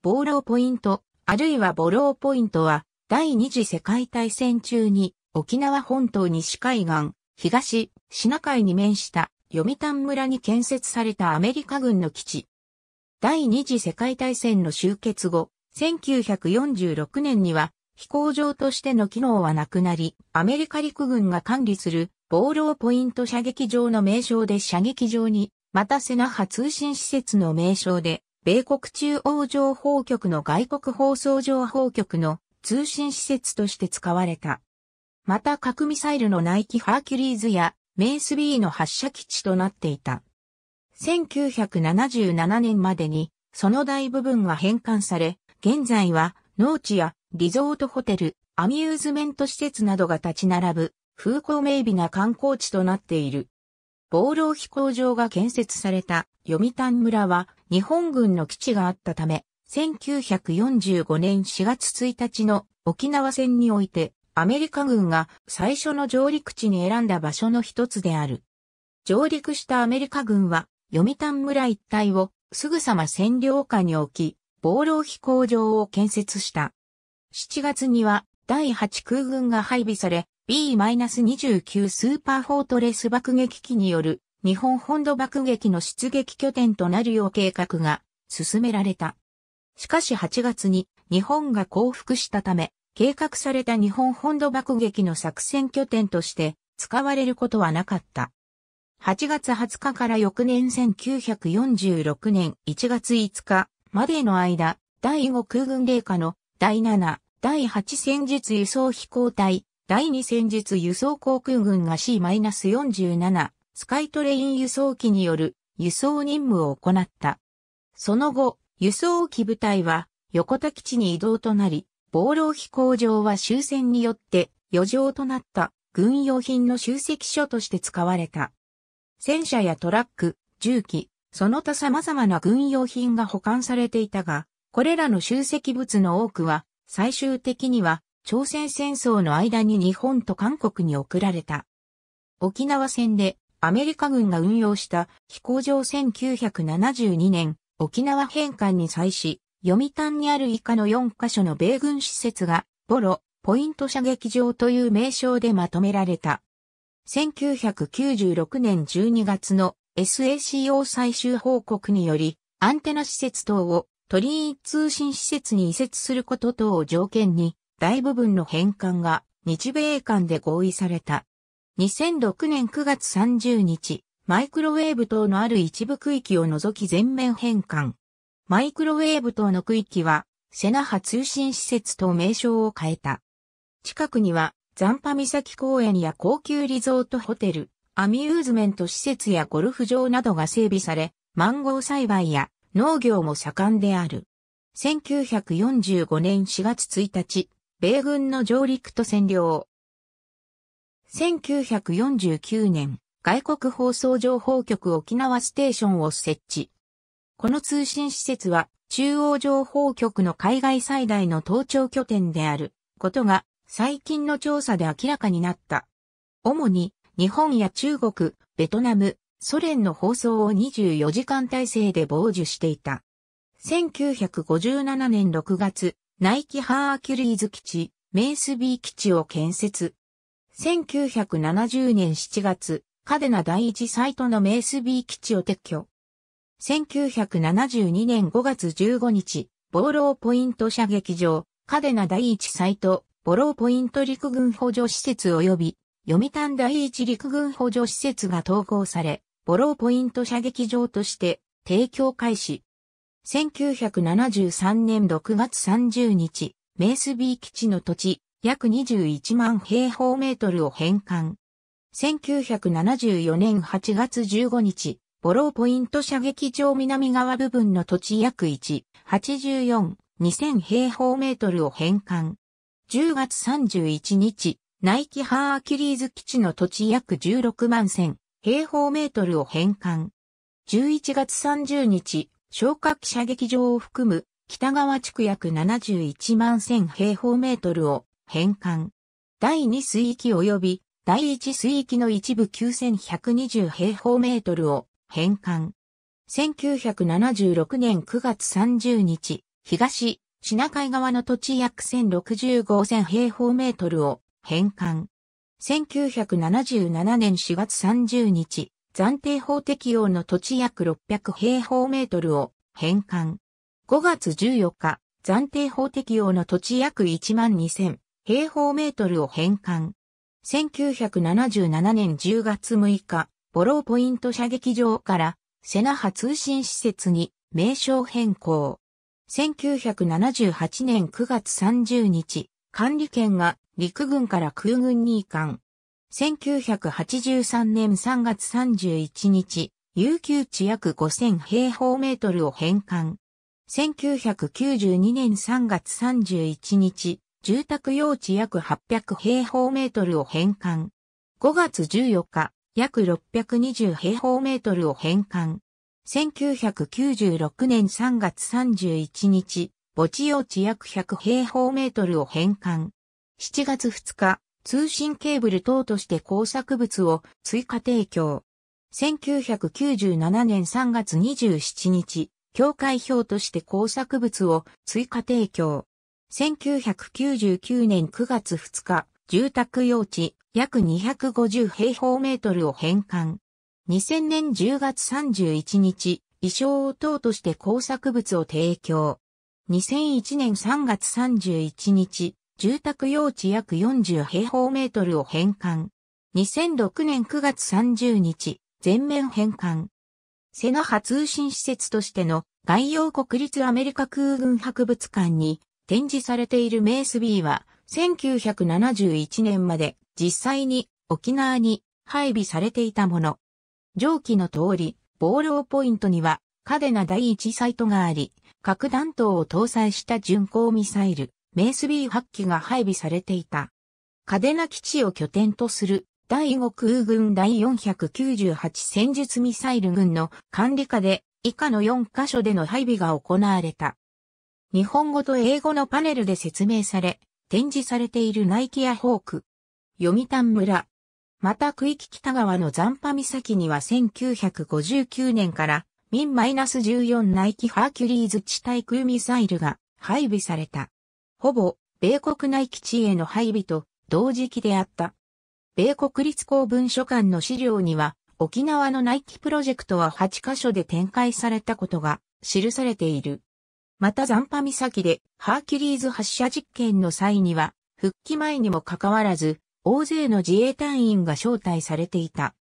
ボーローポイント、あるいはボローポイントは、第二次世界大戦中に、沖縄本島西海岸、東、シナ海に面した読谷村に建設されたアメリカ軍の基地。第二次世界大戦の終結後、1946年には飛行場としての機能はなくなり、アメリカ陸軍が管理するボーローポイント射撃場の名称で射撃場に、またセナハ通信施設の名称で米国中央情報局の外国放送情報局の通信施設として使われた。また核ミサイルのナイキハーキュリーズやメース B の発射基地となっていた。1977年までにその大部分が返還され、現在は農地やリゾートホテル、アミューズメント施設などが立ち並ぶ風光明媚な観光地となっている。防浪飛行場が建設された読谷村は日本軍の基地があったため、1945年4月1日の沖縄戦においてアメリカ軍が最初の上陸地に選んだ場所の一つである。上陸したアメリカ軍は読谷村一帯をすぐさま占領下に置き、防浪飛行場を建設した。7月には第8空軍が配備され、B-29 スーパーフォートレス爆撃機による日本本土爆撃の出撃拠点となるよう計画が進められた。しかし8月に日本が降伏したため、計画された日本本土爆撃の作戦拠点として使われることはなかった。8月20日から翌年1946年1月5日までの間、第5空軍令下の第7、第8戦術輸送飛行隊第2戦術輸送航空軍が C-47 スカイトレイン輸送機による輸送任務を行った。その後、輸送機部隊は横田基地に移動となり、防浪飛行場は終戦によって余剰となった軍用品の集積所として使われた。戦車やトラック、重機、その他様々な軍用品が保管されていたが、これらの集積物の多くは最終的には朝鮮戦争の間に日本と韓国に送られた。沖縄戦でアメリカ軍が運用した飛行場1972年沖縄返還に際し、読谷にある以下の4カ所の米軍施設が、ボロ、ポイント射撃場という名称でまとめられた。1996年12月の SACO 最終報告により、アンテナ施設等を鳥居通信施設に移設すること等を条件に、大部分の返還が日米間で合意された。2006年9月30日、マイクロウェーブ等のある一部区域を除き全面返還。マイクロウェーブ等の区域は、セナハ通信施設と名称を変えた。近くには、ザンパ岬公園や高級リゾートホテル、アミューズメント施設やゴルフ場などが整備され、マンゴー栽培や農業も盛んである。1945年4月1日、米軍の上陸と占領。1949年、外国放送情報局沖縄ステーションを設置。この通信施設は中央情報局の海外最大の盗聴拠点であることが最近の調査で明らかになった。主に日本や中国、ベトナム、ソ連の放送を24時間体制で傍受していた。1957年6月、ナイキハーキュリーズ基地、メイスビー基地を建設。1970年7月、カデナ第一サイトのメイスビー基地を撤去。1972年5月15日、ボーローポイント射撃場、カデナ第一サイト、ボローポイント陸軍補助施設及び、読谷第一陸軍補助施設が統合され、ボローポイント射撃場として提供開始。1973年6月30日、メースビー基地の土地、約21万平方メートルを返還。1974年8月15日、ボローポイント射撃場南側部分の土地約1、84、2000平方メートルを返還。10月31日、ナイキハーアキリーズ基地の土地約16万1000平方メートルを返還。11月30日、消火器射撃場を含む北側地区約71万1000平方メートルを返還。第2水域及び第1水域の一部9120平方メートルを返還。1976年9月30日、東、シナ海側の土地約1065,000平方メートルを返還。1977年4月30日、暫定法適用の土地約600平方メートルを返還。5月14日、暫定法適用の土地約1万2000平方メートルを返還。1977年10月6日、ボローポイント射撃場からセナハ通信施設に名称変更。1978年9月30日、管理権が陸軍から空軍に移管。1983年3月31日、有給地約5000平方メートルを返還。1992年3月31日、住宅用地約800平方メートルを返還。5月14日、約620平方メートルを返還。1996年3月31日、墓地用地約100平方メートルを返還。7月2日、通信ケーブル等として工作物を追加提供。1997年3月27日、境界表として工作物を追加提供。1999年9月2日、住宅用地約250平方メートルを返還。2000年10月31日、衣装等として工作物を提供。2001年3月31日、住宅用地約40平方メートルを返還。2006年9月30日、全面返還。セナ波通信施設としての外洋国立アメリカ空軍博物館に展示されているメース B は1971年まで実際に沖縄に配備されていたもの。上記の通り、ボールオポイントにはカデナ第一サイトがあり、核弾頭を搭載した巡航ミサイル、メースビー8機が配備されていた。カデナ基地を拠点とする第5空軍第498戦術ミサイル軍の管理下で以下の4カ所での配備が行われた。日本語と英語のパネルで説明され、展示されているナイキアホーク、読谷村、また区域北側の残波岬には1959年からミン -14 ナイキハーキュリーズ地対空ミサイルが配備された。ほぼ、米国内基地への配備と同時期であった。米国立公文書館の資料には、沖縄の内基プロジェクトは8カ所で展開されたことが記されている。また残波岬でハーキュリーズ発射実験の際には、復帰前にもかかわらず、大勢の自衛隊員が招待されていた。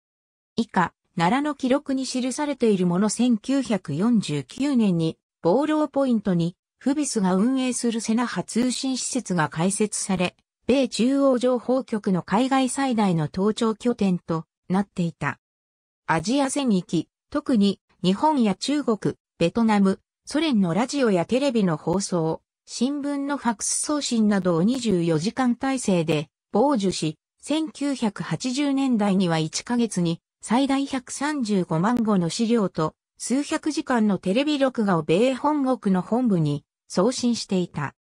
以下、奈良の記録に記されているもの1949年に、暴をポイントにフビスが運営するセナハ通信施設が開設され、米中央情報局の海外最大の盗聴拠点となっていた。アジア全域、特に日本や中国、ベトナム、ソ連のラジオやテレビの放送、新聞のファクス送信などを24時間体制で傍受し、1980年代には1ヶ月に最大135万語の資料と数百時間のテレビ録画を米本国の本部に送信していた。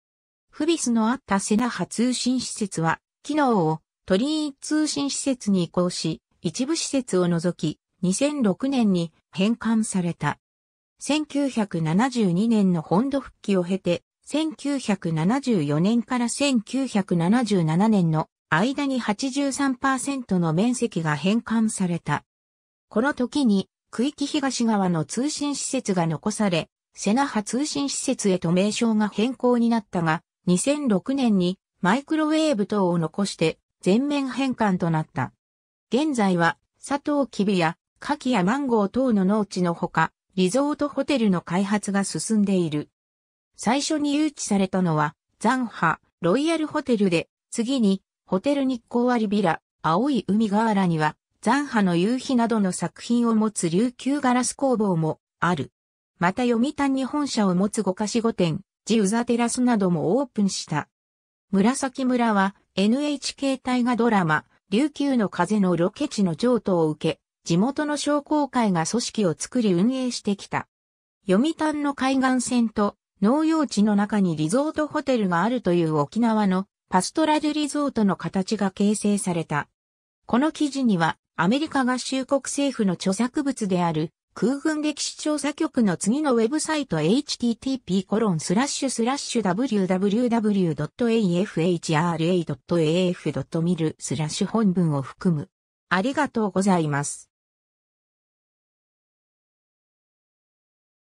フビスのあったセナハ通信施設は、機能を鳥居通信施設に移行し、一部施設を除き、2006年に返還された。1972年の本土復帰を経て、1974年から1977年の間に83%の面積が返還された。この時に、区域東側の通信施設が残され、セナ波通信施設へと名称が変更になったが、2006年にマイクロウェーブ等を残して全面返還となった。現在は、佐藤キビや、カキやマンゴー等の農地のほか、リゾートホテルの開発が進んでいる。最初に誘致されたのは、ザンハ、ロイヤルホテルで、次に、ホテル日光割ビラ、青い海河原には、ザンハの夕日などの作品を持つ琉球ガラス工房もある。また読谷に本社を持つ五カ四五店、ジウザテラスなどもオープンした。紫村は NHK 大河ドラマ、琉球の風のロケ地の譲渡を受け、地元の商工会が組織を作り運営してきた。読谷の海岸線と農用地の中にリゾートホテルがあるという沖縄のパストラルリゾートの形が形成された。この記事にはアメリカ合衆国政府の著作物である空軍歴史調査局の次のウェブサイト http://www.afhra.af.mil スラッシュ本文を含む。ありがとうございます。